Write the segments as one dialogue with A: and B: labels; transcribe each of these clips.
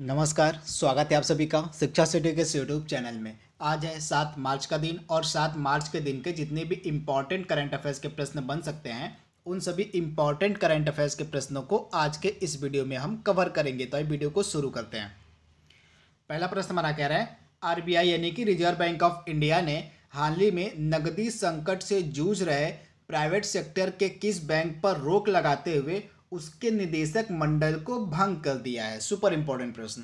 A: नमस्कार स्वागत है आप सभी का शिक्षा सिटी के यूट्यूब चैनल में आज है सात मार्च का दिन और सात मार्च के दिन के जितने भी इम्पॉर्टेंट करंट अफेयर्स के प्रश्न बन सकते हैं उन सभी इम्पॉर्टेंट करंट अफेयर्स के प्रश्नों को आज के इस वीडियो में हम कवर करेंगे तो वीडियो को शुरू करते हैं पहला प्रश्न हमारा कह रहा है आर यानी कि रिजर्व बैंक ऑफ इंडिया ने हाल ही में नगदी संकट से जूझ रहे प्राइवेट सेक्टर के किस बैंक पर रोक लगाते हुए उसके निदेशक मंडल को भंग कर दिया है सुपर इंपॉर्टेंट प्रश्न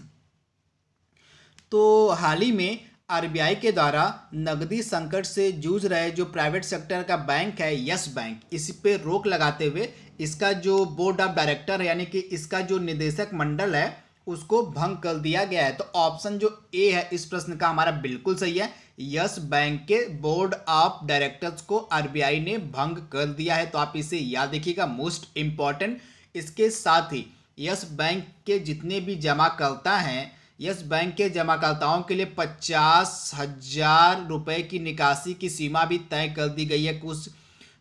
A: तो हाल ही में आरबीआई के द्वारा नकदी संकट से जूझ रहे जो प्राइवेट सेक्टर का बैंक है यस बैंक इस पे रोक लगाते हुए इसका जो बोर्ड ऑफ डायरेक्टर है यानी कि इसका जो निदेशक मंडल है उसको भंग कर दिया गया है तो ऑप्शन जो ए है इस प्रश्न का हमारा बिल्कुल सही है यस बैंक के बोर्ड ऑफ डायरेक्टर्स को आरबीआई ने भंग कर दिया है तो आप इसे याद रखिएगा मोस्ट इंपॉर्टेंट इसके साथ ही यस बैंक के जितने भी जमाकर्ता हैं यस बैंक के जमाकर्ताओं के लिए पचास हजार रुपये की निकासी की सीमा भी तय कर दी गई है कुछ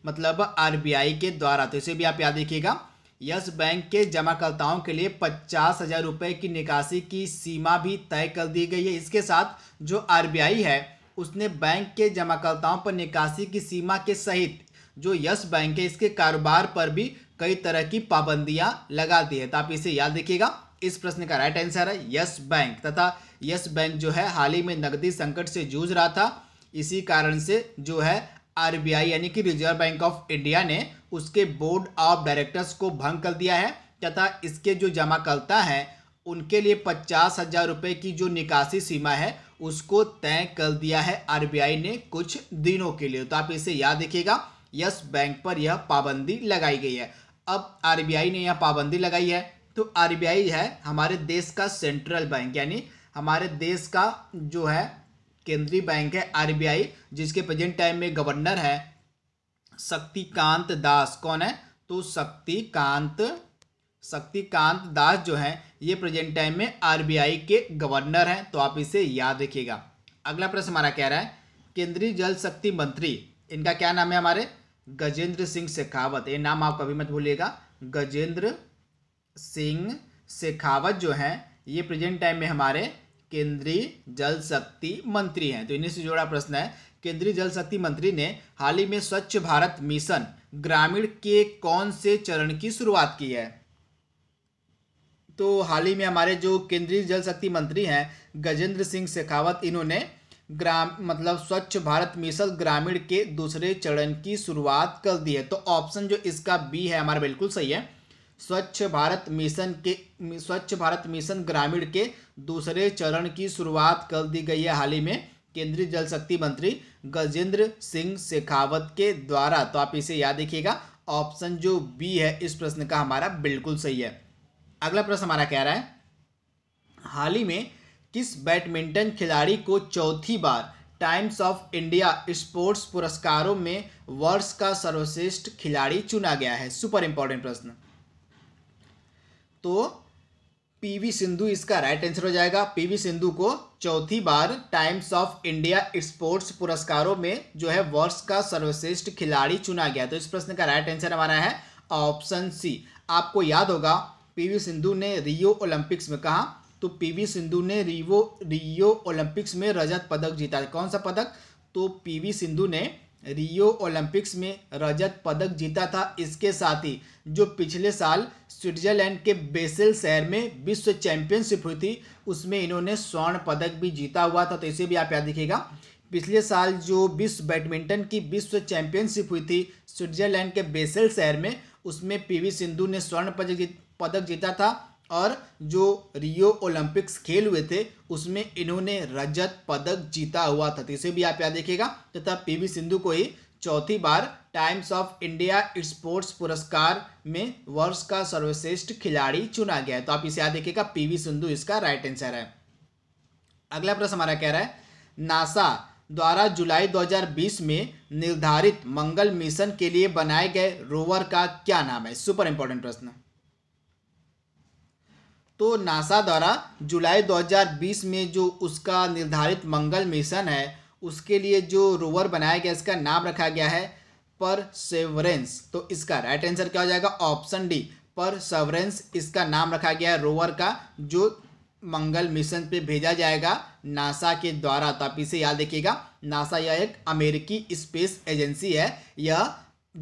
A: मतलब आरबीआई के द्वारा तो इसे भी आप याद रखिएगा यस बैंक के जमाकर्ताओं के लिए पचास हजार रुपये की निकासी की सीमा भी तय कर दी गई है इसके साथ जो आरबीआई है उसने बैंक के जमाकर्ताओं पर निकासी की सीमा के सहित जो यस बैंक है इसके कारोबार पर भी कई तरह की पाबंदियां लगा दी है तो आप इसे याद रखिएगा इस प्रश्न का राइट आंसर है यस बैंक तथा यस बैंक जो है हाल ही में नकदी संकट से जूझ रहा था इसी कारण से जो है आरबीआई यानी कि रिजर्व बैंक ऑफ इंडिया ने उसके बोर्ड ऑफ डायरेक्टर्स को भंग कर दिया है तथा इसके जो जमाकर्ता हैं उनके लिए पचास हजार रुपये की जो निकासी सीमा है उसको तय कर दिया है आरबीआई ने कुछ दिनों के लिए तो आप इसे याद रखिएगा यस बैंक पर यह पाबंदी लगाई गई है अब आरबीआई ने यह पाबंदी लगाई है तो आरबीआई है हमारे देश का सेंट्रल बैंक यानी हमारे देश का जो है केंद्रीय बैंक है आरबीआई जिसके प्रेजेंट टाइम में गवर्नर है शक्तिकांत दास कौन है तो शक्तिकांत शक्तिकांत दास जो है ये प्रेजेंट टाइम में आरबीआई के गवर्नर हैं तो आप इसे याद रखिएगा अगला प्रश्न हमारा कह रहा है केंद्रीय जल शक्ति मंत्री इनका क्या नाम है हमारे गजेंद्र सिंह शेखावत ये नाम आप कभी मत भूलिएगा गजेंद्र सिंह शेखावत जो हैं ये प्रेजेंट टाइम में हमारे केंद्रीय जल शक्ति मंत्री हैं तो इन्हीं से जुड़ा प्रश्न है केंद्रीय जल शक्ति मंत्री ने हाल ही में स्वच्छ भारत मिशन ग्रामीण के कौन से चरण की शुरुआत की है तो हाल ही में हमारे जो केंद्रीय जल शक्ति मंत्री हैं गजेंद्र सिंह शेखावत इन्होंने ग्राम मतलब स्वच्छ भारत मिशन ग्रामीण के दूसरे चरण की शुरुआत कर दी है तो ऑप्शन जो इसका बी है हमारा बिल्कुल सही है स्वच्छ भारत मिशन के स्वच्छ भारत मिशन ग्रामीण के दूसरे चरण की शुरुआत कर दी गई है हाल ही में केंद्रीय जल शक्ति मंत्री गजेंद्र सिंह शेखावत के द्वारा तो आप इसे याद देखिएगा ऑप्शन जो बी है इस प्रश्न का हमारा बिल्कुल सही है अगला प्रश्न हमारा कह रहा है हाल ही में किस बैडमिंटन खिलाड़ी को चौथी बार टाइम्स ऑफ इंडिया स्पोर्ट्स पुरस्कारों में वर्ष का सर्वश्रेष्ठ खिलाड़ी चुना गया है सुपर इंपॉर्टेंट प्रश्न तो पीवी सिंधु इसका राइट आंसर हो जाएगा पीवी सिंधु को चौथी बार टाइम्स ऑफ इंडिया स्पोर्ट्स पुरस्कारों में जो है वर्ष का सर्वश्रेष्ठ खिलाड़ी चुना गया तो इस प्रश्न का राइट आंसर हमारा है ऑप्शन सी आपको याद होगा पीवी सिंधु ने रियो ओलंपिक्स में कहा तो पीवी सिंधु ने रिवो रियो ओलंपिक्स में रजत पदक जीता कौन सा पदक तो पीवी सिंधु ने रियो ओलंपिक्स में रजत पदक जीता था इसके साथ ही जो पिछले साल स्विट्जरलैंड के बेसिल शहर में विश्व चैंपियनशिप हुई थी उसमें इन्होंने स्वर्ण पदक भी जीता हुआ था तो इसे भी आप याद दिखेगा पिछले साल जो विश्व बैडमिंटन की विश्व चैंपियनशिप हुई थी स्विट्जरलैंड के बेसल शहर में उसमें पीवी सिंधु ने स्वर्ण पदक जीत पदक जीता था और जो रियो ओलंपिक्स खेल हुए थे उसमें इन्होंने रजत पदक जीता हुआ था तो इसे भी आप याद देखिएगा तथा पीवी सिंधु को ही चौथी बार टाइम्स ऑफ इंडिया स्पोर्ट्स पुरस्कार में वर्ष का सर्वश्रेष्ठ खिलाड़ी चुना गया है तो आप इसे याद देखिएगा पीवी सिंधु इसका राइट आंसर है अगला प्रश्न हमारा कह रहा है नासा द्वारा जुलाई 2020 में निर्धारित मंगल मिशन के लिए बनाए गए रोवर का क्या नाम है सुपर इंपॉर्टेंट प्रश्न तो नासा द्वारा जुलाई 2020 में जो उसका निर्धारित मंगल मिशन है उसके लिए जो रोवर बनाया गया इसका नाम रखा गया है पर सेवरेंस तो इसका राइट आंसर क्या हो जाएगा ऑप्शन डी पर सेवरेंस इसका नाम रखा गया है रोवर का जो मंगल मिशन पे भेजा जाएगा नासा के द्वारा तो आप इसे याद रखिएगा नासा यह एक अमेरिकी स्पेस एजेंसी है यह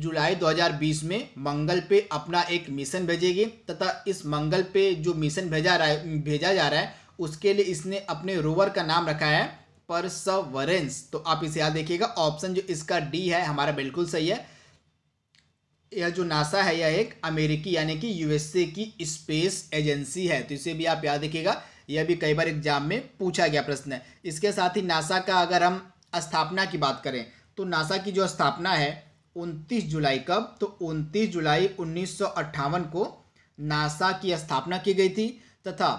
A: जुलाई 2020 में मंगल पे अपना एक मिशन भेजेगी तथा इस मंगल पे जो मिशन भेजा रहा है भेजा जा रहा है उसके लिए इसने अपने रोवर का नाम रखा है परसवरेंस तो आप इसे याद देखिएगा ऑप्शन जो इसका डी है हमारा बिल्कुल सही है यह जो नासा है यह एक अमेरिकी यानी कि यूएसए की स्पेस एजेंसी है तो इसे भी आप याद रखिएगा यह भी कई बार एग्जाम में पूछा गया प्रश्न है इसके साथ ही नासा का अगर हम स्थापना की बात करें तो नासा की जो स्थापना है उनतीस जुलाई कब तो उनतीस जुलाई उन्नीस को नासा की स्थापना की गई थी तथा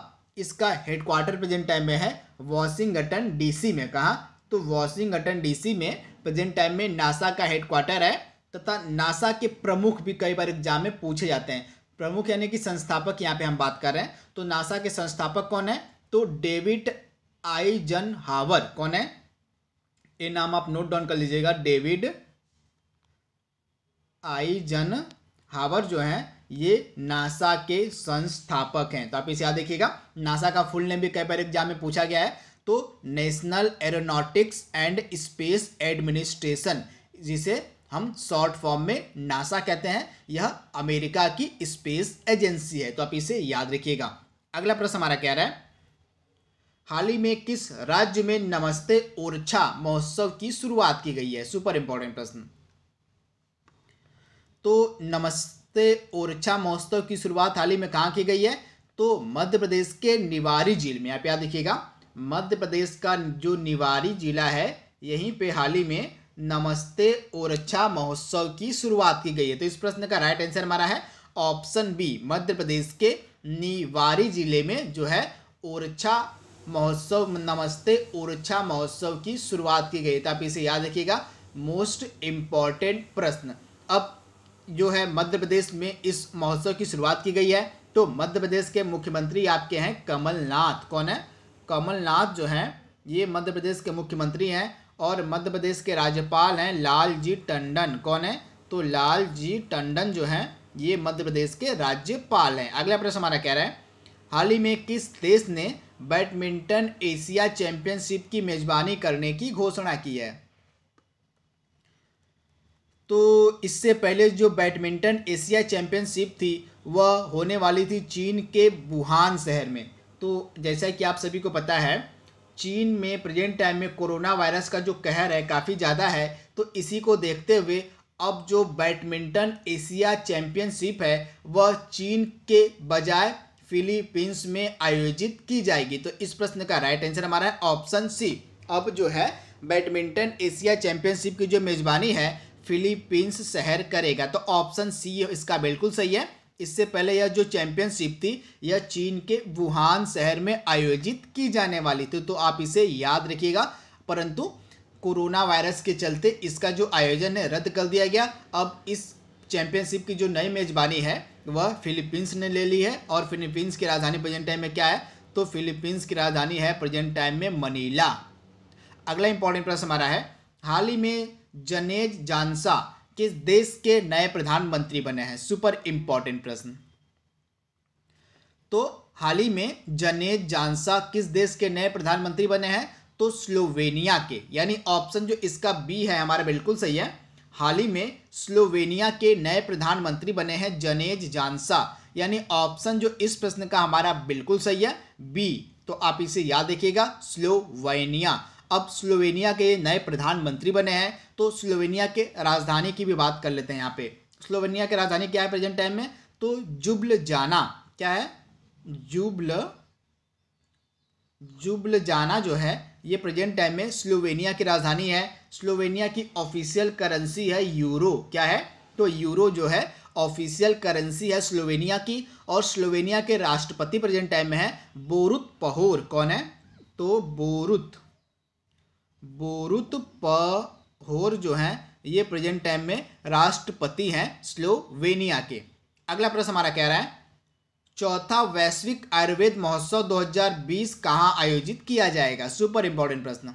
A: इसका हेडक्वार्टर प्रेजेंट टाइम में है वॉशिंगटन डीसी में कहा तो वॉशिंगटन डीसी में प्रेजेंट टाइम में नासा का हेडक्वार्टर है तथा नासा के प्रमुख भी कई बार एग्जाम में पूछे जाते हैं प्रमुख यानी कि संस्थापक यहाँ पे हम बात कर रहे हैं तो नासा के संस्थापक कौन है तो डेविड आई जन हावर कौन है ये नाम आप नोट डाउन कर लीजिएगा डेविड आईजन हावर जो है ये नासा के संस्थापक हैं तो आप इसे याद देखिएगा नासा का फुल नेम भी कई बार एग्जाम में पूछा गया है तो National Aeronautics and Space Administration जिसे हम शॉर्ट फॉर्म में नासा कहते हैं यह अमेरिका की स्पेस एजेंसी है तो आप इसे याद रखिएगा अगला प्रश्न हमारा कह रहा है हाल ही में किस राज्य में नमस्ते ओरछा महोत्सव की शुरुआत की गई है सुपर इंपॉर्टेंट प्रश्न तो नमस्ते ओरछा अच्छा महोत्सव की शुरुआत हाल ही में कहाँ की गई है तो मध्य प्रदेश के निवारी झील में आप याद देखिएगा मध्य प्रदेश का जो निवारी जिला है यहीं पे हाल ही में नमस्ते ओरछा अच्छा महोत्सव की शुरुआत की गई है तो इस प्रश्न का राइट आंसर हमारा है ऑप्शन बी मध्य प्रदेश के निवारी जिले में जो है ओरछा अच्छा महोत्सव नमस्ते ओरछा महोत्सव की शुरुआत की गई है तो आप इसे याद रखिएगा मोस्ट इम्पॉर्टेंट प्रश्न अब जो है मध्य प्रदेश में इस महोत्सव की शुरुआत की गई है तो मध्य प्रदेश के मुख्यमंत्री आपके हैं कमलनाथ कौन है कमलनाथ जो हैं ये मध्य प्रदेश के मुख्यमंत्री हैं और मध्य प्रदेश के राज्यपाल हैं लाल जी टंडन कौन है तो लाल जी टंडन जो हैं ये मध्य प्रदेश के राज्यपाल हैं अगला प्रश्न हमारा कह रहा है हाल ही में किस देश ने बैडमिंटन एशिया चैंपियनशिप की मेज़बानी करने की घोषणा की है तो इससे पहले जो बैडमिंटन एशिया चैम्पियनशिप थी वह होने वाली थी चीन के वुहान शहर में तो जैसा कि आप सभी को पता है चीन में प्रेजेंट टाइम में कोरोना वायरस का जो कहर है काफ़ी ज़्यादा है तो इसी को देखते हुए अब जो बैडमिंटन एशिया चैम्पियनशिप है वह चीन के बजाय फिलीपींस में आयोजित की जाएगी तो इस प्रश्न का राइट आंसर हमारा है ऑप्शन सी अब जो है बैडमिंटन एशिया चैम्पियनशिप की जो मेज़बानी है फिलीपींस शहर करेगा तो ऑप्शन सी इसका बिल्कुल सही है इससे पहले यह जो चैंपियनशिप थी यह चीन के वुहान शहर में आयोजित की जाने वाली थी तो आप इसे याद रखिएगा परंतु कोरोना वायरस के चलते इसका जो आयोजन है रद्द कर दिया गया अब इस चैंपियनशिप की जो नई मेजबानी है वह फिलीपींस ने ले ली है और फिलीपींस की राजधानी प्रेजेंट टाइम में क्या है तो फिलीपींस की राजधानी है प्रेजेंट टाइम में मनीला अगला इंपॉर्टेंट प्रश्न हमारा है हाल ही में जनेज जानसा किस देश के नए प्रधानमंत्री बने हैं सुपर इंपॉर्टेंट प्रश्न तो हाल ही में जनेज जानसा किस देश के नए प्रधानमंत्री बने हैं तो स्लोवेनिया के यानी ऑप्शन जो इसका बी है हमारा बिल्कुल सही है हाल ही में स्लोवेनिया के नए प्रधानमंत्री बने हैं जनेज जानसा यानी ऑप्शन जो इस प्रश्न का हमारा बिल्कुल सही है बी तो आप इसे याद रखिएगा स्लोवेनिया अब स्लोवेनिया के नए प्रधानमंत्री बने हैं तो स्लोवेनिया के राजधानी की भी बात कर लेते हैं यहाँ पे स्लोवेनिया की राजधानी क्या है प्रेजेंट टाइम में तो जुबल जाना क्या है जुबल जुबल जाना जो है ये प्रेजेंट टाइम में स्लोवेनिया की राजधानी है स्लोवेनिया की ऑफिशियल करेंसी है यूरो क्या है तो यूरो जो है ऑफिशियल करेंसी है स्लोवेनिया की और स्लोवेनिया के राष्ट्रपति प्रेजेंट टाइम में है बोरुत पहोर कौन है तो बोरुत बोरुत प होर जो हैं ये प्रेजेंट टाइम में राष्ट्रपति हैं स्लोवेनिया के अगला प्रश्न हमारा कह रहा है चौथा वैश्विक आयुर्वेद महोत्सव 2020 कहाँ आयोजित किया जाएगा सुपर इंपॉर्टेंट प्रश्न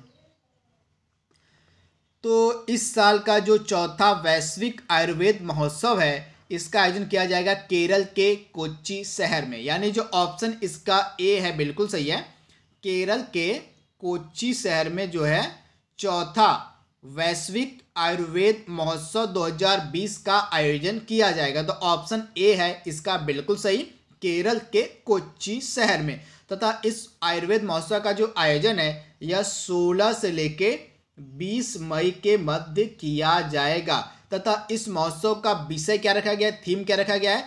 A: तो इस साल का जो चौथा वैश्विक आयुर्वेद महोत्सव है इसका आयोजन किया जाएगा केरल के कोच्चि शहर में यानी जो ऑप्शन इसका ए है बिल्कुल सही है केरल के कोच्चि शहर में जो है चौथा वैश्विक आयुर्वेद महोत्सव 2020 का आयोजन किया जाएगा तो ऑप्शन ए है इसका बिल्कुल सही केरल के कोच्चि शहर में तथा इस आयुर्वेद महोत्सव का जो आयोजन है यह 16 से लेके 20 मई के मध्य किया जाएगा तथा इस महोत्सव का विषय क्या रखा गया है थीम क्या रखा गया है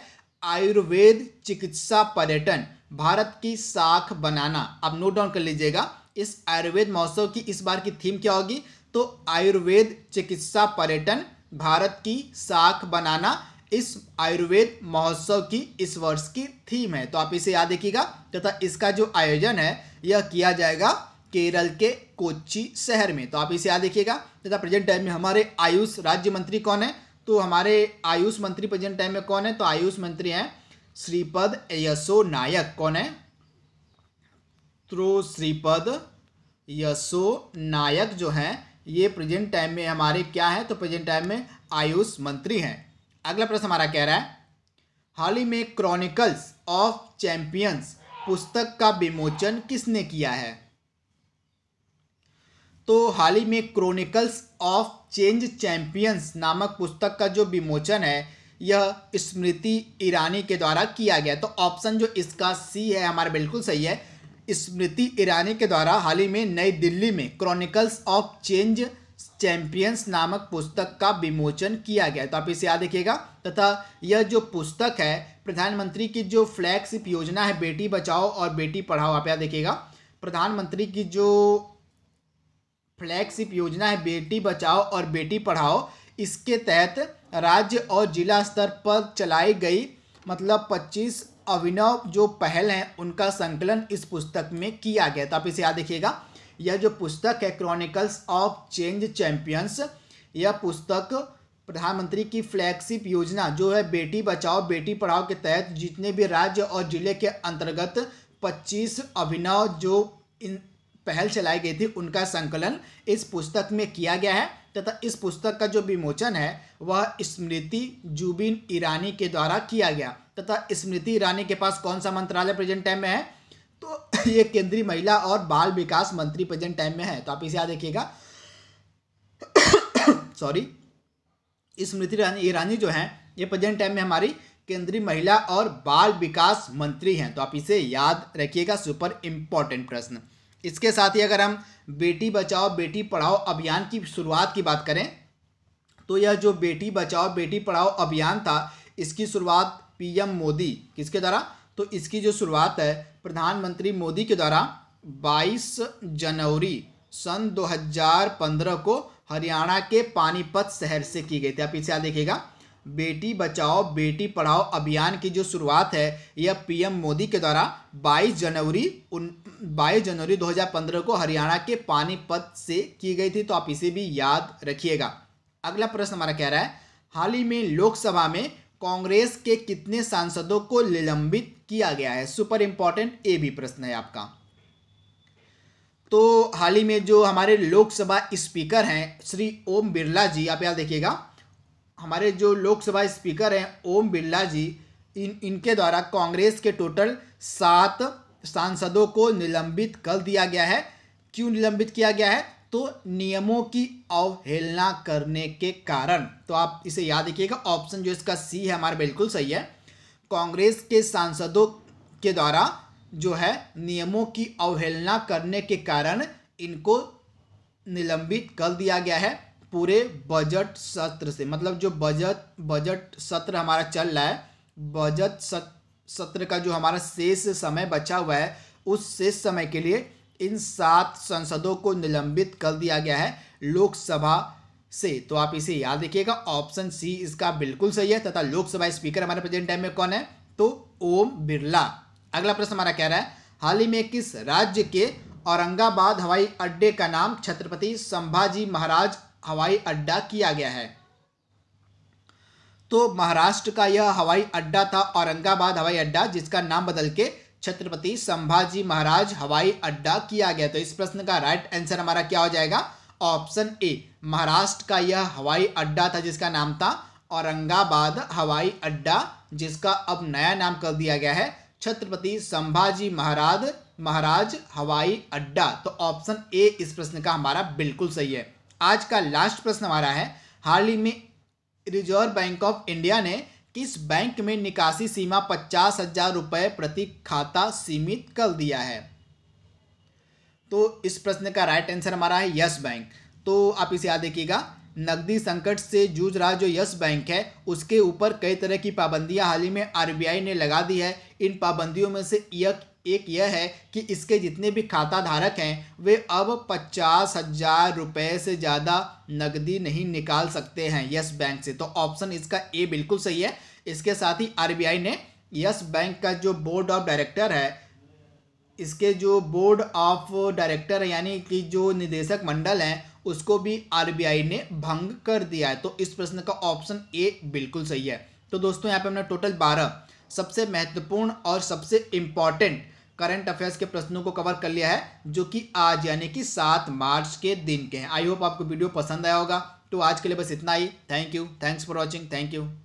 A: आयुर्वेद चिकित्सा पर्यटन भारत की साख बनाना आप नोट डाउन कर लीजिएगा इस आयुर्वेद महोत्सव की इस बार की थीम क्या होगी तो आयुर्वेद चिकित्सा पर्यटन भारत की साख बनाना इस आयुर्वेद महोत्सव की इस वर्ष की थीम है तो आप इसे याद रखिएगा तथा इसका जो आयोजन है यह किया जाएगा केरल के कोची शहर में तो आप इसे याद रखिएगा तथा प्रेजेंट टाइम में हमारे आयुष राज्य मंत्री कौन है तो हमारे आयुष मंत्री प्रेजेंट टाइम में कौन है तो आयुष मंत्री हैं श्रीपद यशो नायक कौन है श्रो श्रीपद यशो नायक जो हैं ये प्रेजेंट टाइम में हमारे क्या हैं तो प्रेजेंट टाइम में आयुष मंत्री हैं अगला प्रश्न हमारा कह रहा है हाल ही में क्रॉनिकल्स ऑफ चैंपियंस पुस्तक का विमोचन किसने किया है तो हाल ही में क्रॉनिकल्स ऑफ चेंज चैंपियंस नामक पुस्तक का जो विमोचन है यह स्मृति ईरानी के द्वारा किया गया तो ऑप्शन जो इसका सी है हमारा बिल्कुल सही है स्मृति ईरानी के द्वारा हाल ही में नई दिल्ली में क्रॉनिकल्स ऑफ चेंज चैंपियंस नामक पुस्तक का विमोचन किया गया तो आप इसे याद देखिएगा तथा यह जो पुस्तक है प्रधानमंत्री की जो फ्लैगशिप योजना है बेटी बचाओ और बेटी पढ़ाओ आप याद देखिएगा प्रधानमंत्री की जो फ्लैगशिप योजना है बेटी बचाओ और बेटी पढ़ाओ इसके तहत राज्य और जिला स्तर पर चलाई गई मतलब पच्चीस अभिनव जो पहल हैं उनका संकलन इस पुस्तक में किया गया तो आप इसे याद देखिएगा यह जो पुस्तक है क्रॉनिकल्स ऑफ चेंज चैंपियंस यह पुस्तक प्रधानमंत्री की फ्लैगशिप योजना जो है बेटी बचाओ बेटी पढ़ाओ के तहत जितने भी राज्य और जिले के अंतर्गत 25 अभिनव जो इन पहल चलाई गई थी उनका संकलन इस पुस्तक में किया गया है तथा इस पुस्तक का जो विमोचन है वह स्मृति जुबिन ईरानी के द्वारा किया गया तथा स्मृति ईरानी के पास कौन सा मंत्रालय प्रेजेंट टाइम में है तो ये केंद्रीय महिला और बाल विकास मंत्री प्रेजेंट टाइम में है तो आप इसे याद रखिएगा सॉरी स्मृति ईरानी जो है ये प्रेजेंट टाइम में हमारी केंद्रीय महिला और बाल विकास मंत्री हैं तो आप इसे याद रखिएगा सुपर इम्पॉर्टेंट प्रश्न इसके साथ ही अगर हम बेटी बचाओ बेटी पढ़ाओ अभियान की शुरुआत की बात करें तो यह जो बेटी बचाओ बेटी पढ़ाओ अभियान था इसकी शुरुआत पीएम मोदी किसके द्वारा तो इसकी जो शुरुआत है प्रधानमंत्री मोदी के द्वारा 22 जनवरी सन 2015 को हरियाणा के पानीपत शहर से की गई थी आप इसे याद देखिएगा बेटी बचाओ बेटी पढ़ाओ अभियान की जो शुरुआत है यह पीएम मोदी के द्वारा 22 जनवरी उन बाईस जनवरी 2015 को हरियाणा के पानीपत से की गई थी तो आप इसे भी याद रखिएगा अगला प्रश्न हमारा कह रहा है हाल ही में लोकसभा में कांग्रेस के कितने सांसदों को निलंबित किया गया है सुपर इंपॉर्टेंट ए भी प्रश्न है आपका तो हाल ही में जो हमारे लोकसभा स्पीकर हैं श्री ओम बिरला जी आप याद देखिएगा हमारे जो लोकसभा स्पीकर हैं ओम बिरला जी इन इनके द्वारा कांग्रेस के टोटल सात सांसदों को निलंबित कर दिया गया है क्यों निलंबित किया गया है तो नियमों की अवहेलना करने के कारण तो आप इसे याद रखिएगा ऑप्शन जो इसका सी है हमारा बिल्कुल सही है कांग्रेस के सांसदों के द्वारा जो है नियमों की अवहेलना करने के कारण इनको निलंबित कर दिया गया है पूरे बजट सत्र से मतलब जो बजट बजट सत्र हमारा चल रहा है बजट सत्र का जो हमारा शेष समय बचा हुआ है उस शेष समय के लिए इन सात संसदों को निलंबित कर दिया गया है लोकसभा से तो आप इसे याद रखिएगा ऑप्शन सी इसका बिल्कुल सही है तथा लोकसभा स्पीकर हमारे प्रेजेंट टाइम में कौन है तो ओम बिरला अगला प्रश्न हमारा कह रहा है हाल ही में किस राज्य के औरंगाबाद हवाई अड्डे का नाम छत्रपति संभाजी महाराज हवाई अड्डा किया गया है तो महाराष्ट्र का यह हवाई अड्डा था औरंगाबाद हवाई अड्डा जिसका नाम बदल के छत्रपति संभाजी महाराज हवाई अड्डा किया गया तो इस प्रश्न का राइट आंसर हमारा क्या हो जाएगा ऑप्शन ए महाराष्ट्र का यह हवाई अड्डा था जिसका नाम था औरंगाबाद हवाई अड्डा जिसका अब नया नाम कर दिया गया है छत्रपति संभाजी महाराज महाराज हवाई अड्डा तो ऑप्शन ए इस प्रश्न का हमारा बिल्कुल सही है आज का लास्ट प्रश्न हमारा है हाल ही में रिजर्व बैंक ऑफ इंडिया ने किस बैंक में निकासी सीमा पचास हजार रुपये प्रति खाता सीमित कर दिया है तो इस प्रश्न का राइट आंसर हमारा है यस बैंक तो आप इसे याद देखिएगा नकदी संकट से जूझ रहा जो यस बैंक है उसके ऊपर कई तरह की पाबंदियां हाल ही में आरबीआई ने लगा दी है इन पाबंदियों में से एक एक यह है कि इसके जितने भी खाता धारक हैं वे अब पचास हज़ार रुपये से ज़्यादा नकदी नहीं निकाल सकते हैं यस बैंक से तो ऑप्शन इसका ए बिल्कुल सही है इसके साथ ही आरबीआई ने यस बैंक का जो बोर्ड ऑफ डायरेक्टर है इसके जो बोर्ड ऑफ डायरेक्टर यानी कि जो निदेशक मंडल हैं उसको भी आर ने भंग कर दिया है तो इस प्रश्न का ऑप्शन ए बिल्कुल सही है तो दोस्तों यहाँ पे हमने टोटल बारह सबसे महत्वपूर्ण और सबसे इम्पॉर्टेंट करंट अफेयर्स के प्रश्नों को कवर कर लिया है जो कि आज यानी कि सात मार्च के दिन के हैं आई होप आपको वीडियो पसंद आया होगा तो आज के लिए बस इतना ही thank you thanks for watching thank you